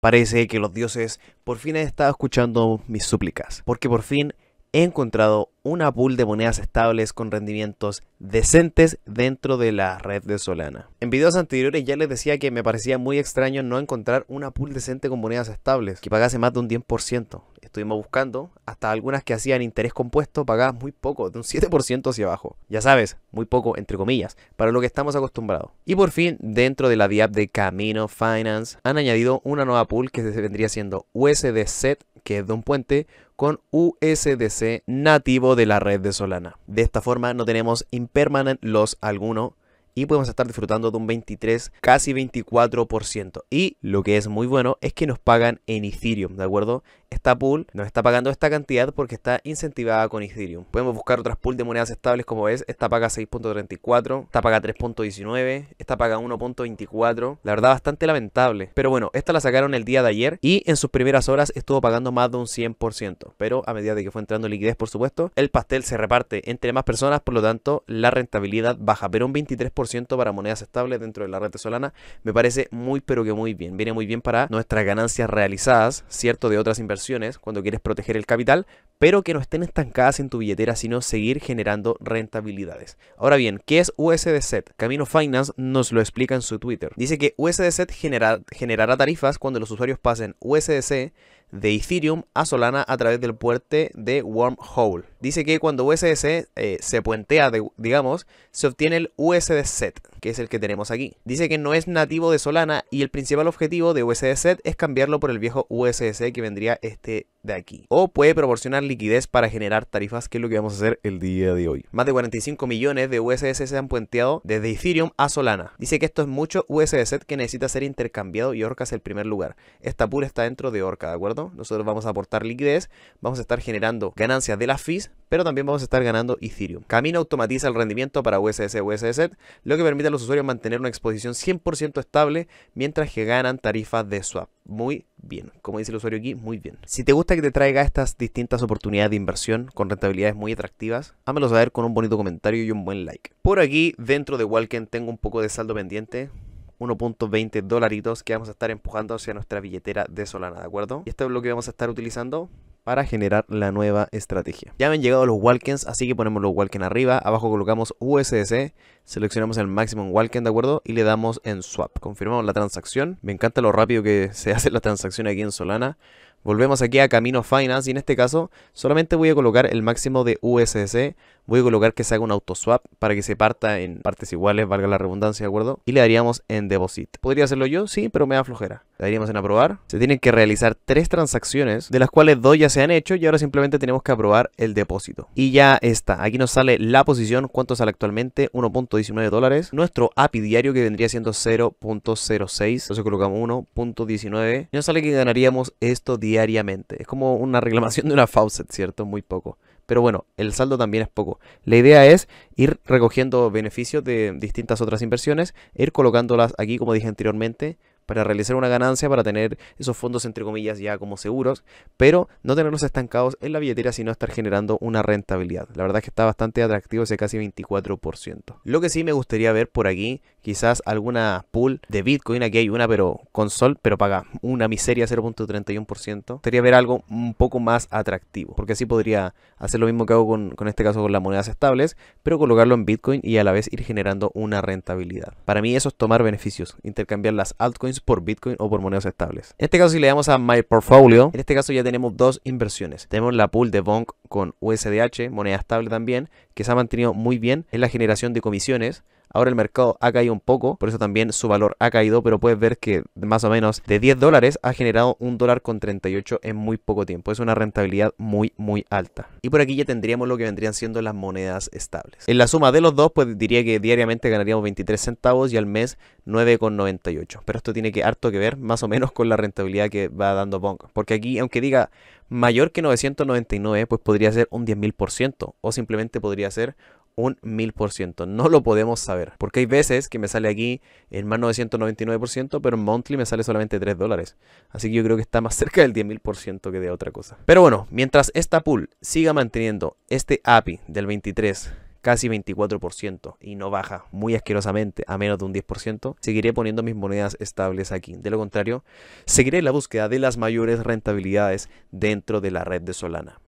Parece que los dioses por fin han estado escuchando mis súplicas, porque por fin he encontrado una pool de monedas estables con rendimientos decentes dentro de la red de Solana. En videos anteriores ya les decía que me parecía muy extraño no encontrar una pool decente con monedas estables, que pagase más de un 10%. Estuvimos buscando, hasta algunas que hacían interés compuesto pagadas muy poco, de un 7% hacia abajo. Ya sabes, muy poco, entre comillas, para lo que estamos acostumbrados. Y por fin, dentro de la DApp de Camino Finance, han añadido una nueva pool que se vendría siendo USDZ, que es de un puente, con USDC nativo de la red de Solana. De esta forma no tenemos impermanent loss alguno y podemos estar disfrutando de un 23, casi 24%. Y lo que es muy bueno es que nos pagan en Ethereum, ¿de acuerdo? Esta pool nos está pagando esta cantidad porque está incentivada con Ethereum. Podemos buscar otras pool de monedas estables como ves. Esta paga 6.34, esta paga 3.19, esta paga 1.24. La verdad bastante lamentable. Pero bueno, esta la sacaron el día de ayer y en sus primeras horas estuvo pagando más de un 100%. Pero a medida de que fue entrando liquidez, por supuesto, el pastel se reparte entre más personas, por lo tanto la rentabilidad baja. Pero un 23% para monedas estables dentro de la red de Solana, me parece muy pero que muy bien. Viene muy bien para nuestras ganancias realizadas, ¿cierto? De otras inversiones, cuando quieres proteger el capital, pero que no estén estancadas en tu billetera, sino seguir generando rentabilidades. Ahora bien, ¿qué es USDC? Camino Finance nos lo explica en su Twitter. Dice que USDC generará tarifas cuando los usuarios pasen USDC de Ethereum a Solana a través del puente de Wormhole dice que cuando USDC eh, se puentea, digamos, se obtiene el USDZ, que es el que tenemos aquí. Dice que no es nativo de Solana y el principal objetivo de USDZ es cambiarlo por el viejo USDC que vendría este de aquí. O puede proporcionar liquidez para generar tarifas, que es lo que vamos a hacer el día de hoy. Más de 45 millones de USDC se han puenteado desde Ethereum a Solana. Dice que esto es mucho USDC que necesita ser intercambiado y Orca es el primer lugar. Esta pura está dentro de Orca, ¿de acuerdo? Nosotros vamos a aportar liquidez, vamos a estar generando ganancias de la FIS pero también vamos a estar ganando Ethereum. Camino automatiza el rendimiento para USS USS lo que permite a los usuarios mantener una exposición 100% estable mientras que ganan tarifas de swap. Muy bien, como dice el usuario aquí, muy bien. Si te gusta que te traiga estas distintas oportunidades de inversión con rentabilidades muy atractivas, hámelo saber con un bonito comentario y un buen like. Por aquí, dentro de Walken, tengo un poco de saldo pendiente. 1.20 dolaritos que vamos a estar empujando hacia nuestra billetera de Solana, ¿de acuerdo? Y esto es lo que vamos a estar utilizando para generar la nueva estrategia. Ya me han llegado los Walkens, así que ponemos los Walkens arriba, abajo colocamos USDC Seleccionamos el máximo en Walken, ¿de acuerdo? Y le damos en Swap. Confirmamos la transacción. Me encanta lo rápido que se hace la transacción aquí en Solana. Volvemos aquí a Camino Finance y en este caso solamente voy a colocar el máximo de USDC. Voy a colocar que se haga un autoswap para que se parta en partes iguales, valga la redundancia, ¿de acuerdo? Y le daríamos en deposit. ¿Podría hacerlo yo? Sí, pero me da flojera. Le daríamos en aprobar. Se tienen que realizar tres transacciones, de las cuales dos ya se han hecho y ahora simplemente tenemos que aprobar el depósito. Y ya está. Aquí nos sale la posición, cuánto sale actualmente, 1.10 19 dólares. Nuestro API diario que vendría siendo 0.06. Entonces colocamos 1.19. Y nos sale que ganaríamos esto diariamente. Es como una reclamación de una faucet, ¿cierto? Muy poco. Pero bueno, el saldo también es poco. La idea es ir recogiendo beneficios de distintas otras inversiones, ir colocándolas aquí, como dije anteriormente, para realizar una ganancia, para tener esos fondos entre comillas ya como seguros, pero no tenerlos estancados en la billetera, sino estar generando una rentabilidad. La verdad es que está bastante atractivo ese casi 24%. Lo que sí me gustaría ver por aquí, quizás alguna pool de Bitcoin, aquí hay una, pero con sol, pero paga una miseria 0.31%. Sería ver algo un poco más atractivo, porque así podría hacer lo mismo que hago con, con este caso con las monedas estables, pero colocarlo en Bitcoin y a la vez ir generando una rentabilidad. Para mí eso es tomar beneficios, intercambiar las altcoins por bitcoin o por monedas estables. En este caso, si le damos a My Portfolio, en este caso ya tenemos dos inversiones. Tenemos la pool de Bonk con USDH, moneda estable también, que se ha mantenido muy bien en la generación de comisiones. Ahora el mercado ha caído un poco, por eso también su valor ha caído, pero puedes ver que más o menos de 10 dólares ha generado un dólar con 38 en muy poco tiempo. Es una rentabilidad muy, muy alta. Y por aquí ya tendríamos lo que vendrían siendo las monedas estables. En la suma de los dos, pues diría que diariamente ganaríamos 23 centavos y al mes 9,98. Pero esto tiene que harto que ver más o menos con la rentabilidad que va dando Pong, Porque aquí, aunque diga mayor que 999, pues podría ser un 10.000% o simplemente podría ser un 1000%. No lo podemos saber. Porque hay veces que me sale aquí el más 999%, pero en monthly me sale solamente 3 dólares. Así que yo creo que está más cerca del 10.000% que de otra cosa. Pero bueno, mientras esta pool siga manteniendo este API del 23 casi 24% y no baja muy asquerosamente a menos de un 10%, seguiré poniendo mis monedas estables aquí. De lo contrario, seguiré la búsqueda de las mayores rentabilidades dentro de la red de Solana.